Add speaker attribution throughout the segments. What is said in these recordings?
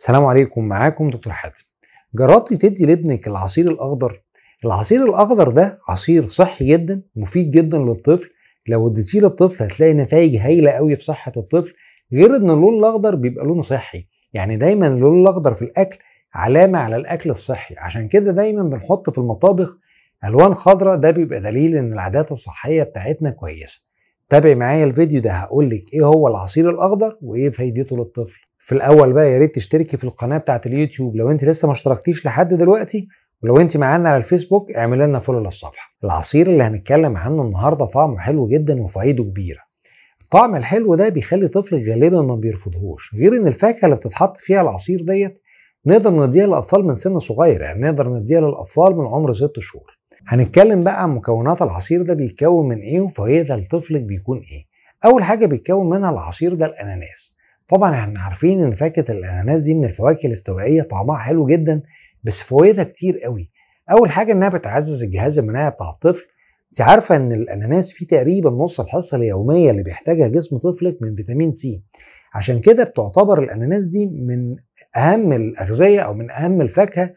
Speaker 1: السلام عليكم معاكم دكتور حاتم جربتي تدي لابنك العصير الاخضر العصير الاخضر ده عصير صحي جدا مفيد جدا للطفل لو اديتيه للطفل هتلاقي نتائج هايله قوي في صحه الطفل غير ان اللون الاخضر بيبقى لون صحي يعني دايما اللون الاخضر في الاكل علامه على الاكل الصحي عشان كده دايما بنحط في المطابخ الوان خضراء ده بيبقى دليل ان العادات الصحيه بتاعتنا كويسه تابعي معايا الفيديو ده هقولك ايه هو العصير الاخضر وايه فايدته للطفل في الاول بقى يا ريت تشتركي في القناه بتاعه اليوتيوب لو انت لسه ما اشتركتيش لحد دلوقتي ولو انت معانا على الفيسبوك اعملي لنا فولو للصفحه العصير اللي هنتكلم عنه النهارده طعمه حلو جدا وفوائده كبيره الطعم الحلو ده بيخلي طفلك غالبا ما بيرفضهوش غير ان الفاكهه اللي بتتحط فيها العصير ديت نقدر نديها للاطفال من سن صغير يعني نقدر نديها للاطفال من عمر 6 شهور هنتكلم بقى عن مكونات العصير ده بيتكون من ايه وفوائدها لطفلك بيكون ايه اول حاجه بيتكون منها العصير ده الاناناس طبعا احنا عارفين ان فاكهه الاناناس دي من الفواكه الاستوائيه طعمها حلو جدا بس فوائدها كتير قوي اول حاجه انها بتعزز الجهاز المناعي بتاع الطفل انت عارفه ان الاناناس فيه تقريبا نص الحصه اليوميه اللي بيحتاجها جسم طفلك من فيتامين سي عشان كده بتعتبر الاناناس دي من اهم الاغذيه او من اهم الفاكهه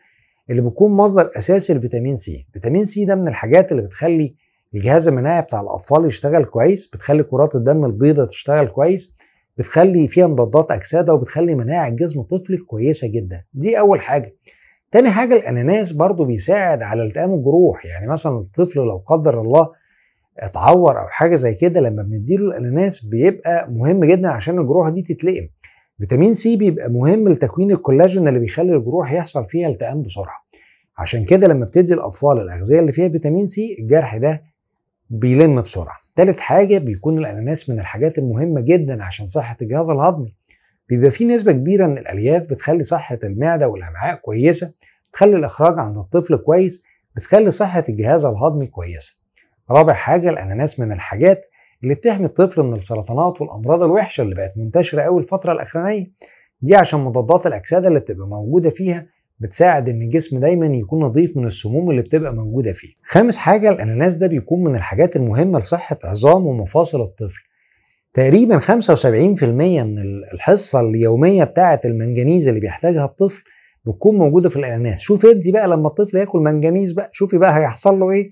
Speaker 1: اللي بتكون مصدر اساسي لفيتامين سي فيتامين سي ده من الحاجات اللي بتخلي الجهاز المناعي بتاع الاطفال يشتغل كويس بتخلي كرات الدم البيضاء تشتغل كويس بتخلي فيها مضادات اكسده وبتخلي مناعه جسم طفلك كويسه جدا دي اول حاجه تاني حاجه الاناناس برضو بيساعد على التئام الجروح يعني مثلا الطفل لو قدر الله اتعور او حاجه زي كده لما بنديله الاناناس بيبقى مهم جدا عشان الجروح دي تتلئم فيتامين سي بيبقى مهم لتكوين الكولاجين اللي بيخلي الجروح يحصل فيها التئام بسرعه عشان كده لما بتدي الاطفال الاغذيه اللي فيها فيتامين سي الجرح ده بيلم بسرعه تالت حاجه بيكون الاناناس من الحاجات المهمه جدا عشان صحه الجهاز الهضمي بيبقى فيه نسبه كبيره من الالياف بتخلي صحه المعده والامعاء كويسه بتخلي الاخراج عند الطفل كويس بتخلي صحه الجهاز الهضمي كويسه رابع حاجه الاناناس من الحاجات اللي بتحمي الطفل من السرطانات والامراض الوحشه اللي بقت منتشره قوي الفتره الاخرانيه دي عشان مضادات الاكسده اللي بتبقى موجوده فيها بتساعد ان الجسم دايما يكون نظيف من السموم اللي بتبقى موجوده فيه. خامس حاجه الاناناس ده بيكون من الحاجات المهمه لصحه عظام ومفاصل الطفل. تقريبا 75% من الحصه اليوميه بتاعه المنجنيز اللي بيحتاجها الطفل بتكون موجوده في الاناناس، شوفي انت بقى لما الطفل ياكل منجنيز بقى شوفي بقى هيحصل له ايه؟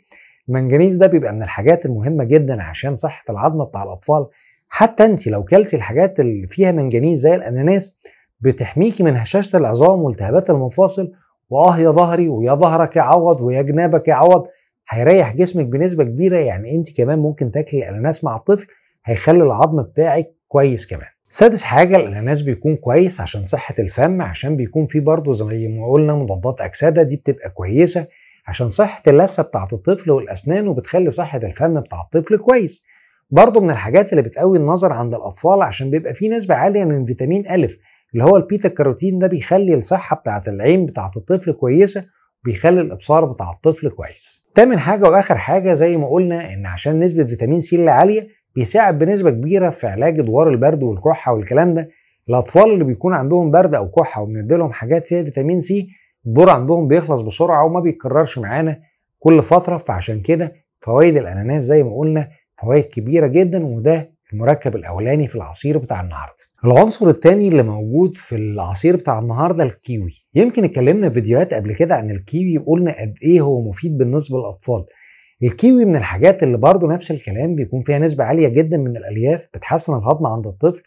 Speaker 1: المنجنيز ده بيبقى من الحاجات المهمه جدا عشان صحه العظمه بتاع الاطفال حتى انت لو كلتي الحاجات اللي فيها منجنيز زي الاناناس بتحميكي من هشاشة العظام والتهابات المفاصل واه يا ظهري ويا ظهرك يا عوض ويا جنابك يا عوض هيريح جسمك بنسبة كبيرة يعني انت كمان ممكن تاكلي الاناناس مع الطفل هيخلي العظم بتاعك كويس كمان سادس حاجة الأناناس بيكون كويس عشان صحة الفم عشان بيكون فيه برضه زي ما قلنا مضادات أكسدة دي بتبقى كويسة عشان صحة اللثة بتاعت الطفل والأسنان وبتخلي صحة الفم بتاع الطفل كويس برضه من الحاجات اللي بتقوي النظر عند الأطفال عشان بيبقى فيه نسبة عالية من فيتامين ألف اللي هو البيتا كاروتين ده بيخلي الصحه بتاعه العين بتاعه الطفل كويسه وبيخلي الابصار بتاع الطفل كويس تامن حاجه واخر حاجه زي ما قلنا ان عشان نسبه فيتامين سي اللي عاليه بيساعد بنسبه كبيره في علاج ادوار البرد والكحه والكلام ده الاطفال اللي بيكون عندهم برد او كحه وبندي لهم حاجات فيها فيتامين سي الدور عندهم بيخلص بسرعه وما بيتكررش معانا كل فتره فعشان كده فوائد الاناناس زي ما قلنا فوائد كبيره جدا وده المركب الاولاني في العصير بتاع النهارده العنصر الثاني اللي موجود في العصير بتاع النهارده الكيوي يمكن اتكلمنا في فيديوهات قبل كده عن الكيوي وقلنا قد ايه هو مفيد بالنسبه للاطفال الكيوي من الحاجات اللي برضه نفس الكلام بيكون فيها نسبه عاليه جدا من الالياف بتحسن الهضم عند الطفل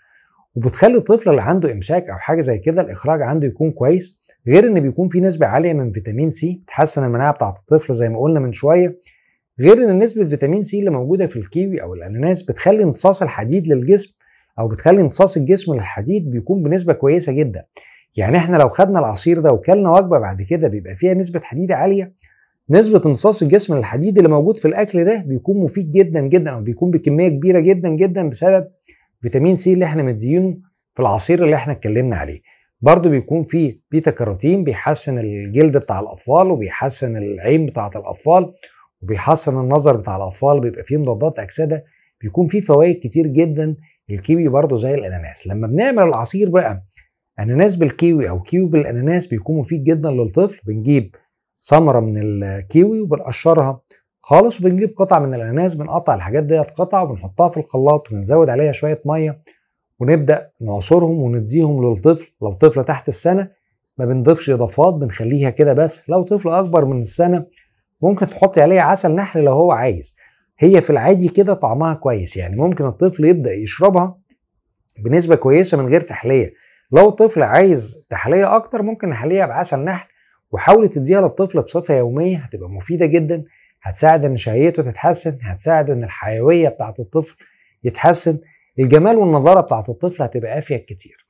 Speaker 1: وبتخلي الطفل اللي عنده امساك او حاجه زي كده الاخراج عنده يكون كويس غير ان بيكون في نسبه عاليه من فيتامين سي بتحسن المناعه بتاعه الطفل زي ما قلنا من شويه غير ان نسبه فيتامين سي اللي موجوده في الكيوي او الاناناس بتخلي امتصاص الحديد للجسم او بتخلي امتصاص الجسم للحديد بيكون بنسبه كويسه جدا يعني احنا لو خدنا العصير ده وكلنا وجبه بعد كده بيبقى فيها نسبه حديد عاليه نسبة امتصاص الجسم للحديد اللي موجود في الأكل ده بيكون مفيد جدا جدا أو بيكون بكمية كبيرة جدا جدا بسبب فيتامين سي اللي احنا مدينه في العصير اللي احنا اتكلمنا عليه. برضه بيكون فيه بيتا كاروتين بيحسن الجلد بتاع الأطفال وبيحسن العين بتاعة الأطفال وبيحسن النظر بتاع الاطفال بيبقى فيه مضادات اكسده بيكون فيه فوائد كتير جدا الكيوي برضه زي الاناناس لما بنعمل العصير بقى اناناس بالكيوي او كيوي بالاناناس بيكون مفيد جدا للطفل بنجيب ثمره من الكيوي وبنقشرها خالص وبنجيب قطع من الاناناس بنقطع الحاجات ديت قطع وبنحطها في الخلاط وبنزود عليها شويه ميه ونبدا نعصرهم ونديهم للطفل لو طفله تحت السنه ما بنضيفش اضافات بنخليها كده بس لو طفل اكبر من السنه ممكن تحطي عليه عسل نحل لو هو عايز هي في العادي كده طعمها كويس يعني ممكن الطفل يبدا يشربها بنسبه كويسه من غير تحليه لو طفل عايز تحليه اكتر ممكن نحليها بعسل نحل وحاولي تديها للطفل بصفه يوميه هتبقى مفيده جدا هتساعد ان شهيته تتحسن هتساعد ان الحيويه بتاعه الطفل يتحسن الجمال والنضاره بتاعه الطفل هتبقى افيد كتير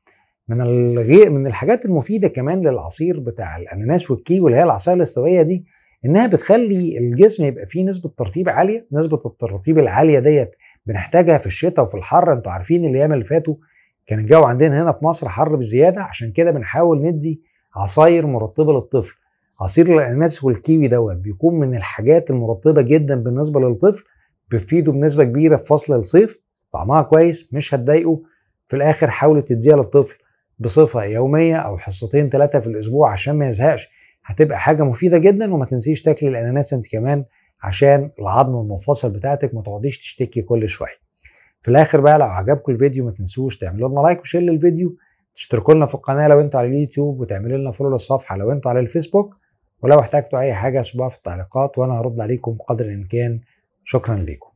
Speaker 1: من الغير من الحاجات المفيده كمان للعصير بتاع الاناناس والكيوي اللي هي العصايه الاستوائيه دي انها بتخلي الجسم يبقى فيه نسبه ترطيب عاليه نسبه الترطيب العاليه ديت بنحتاجها في الشتاء وفي الحر انتوا عارفين الايام اللي فاتوا كان الجو عندنا هنا في مصر حر بزياده عشان كده بنحاول ندي عصاير مرطبه للطفل عصير الاناناس والكيوي دوت بيكون من الحاجات المرطبه جدا بالنسبه للطفل بتفيده بنسبه كبيره في فصل الصيف طعمها كويس مش هتضايقه في الاخر حاول تديها للطفل بصفه يوميه او حصتين ثلاثه في الاسبوع عشان ما يزهقش هتبقى حاجه مفيده جدا وما تنسيش تاكلي الاناناس انت كمان عشان العظم المنفصل بتاعتك ما تقعديش تشتكي كل شويه في الاخر بقى لو عجبكم الفيديو ما تنسوش تعملوا لنا لايك وشير للفيديو تشتركوا لنا في القناه لو انتوا على اليوتيوب وتعملوا لنا فولو للصفحه لو انتوا على الفيسبوك ولو احتجتوا اي حاجه سيبوها في التعليقات وانا هرد عليكم قدر الامكان شكرا لكم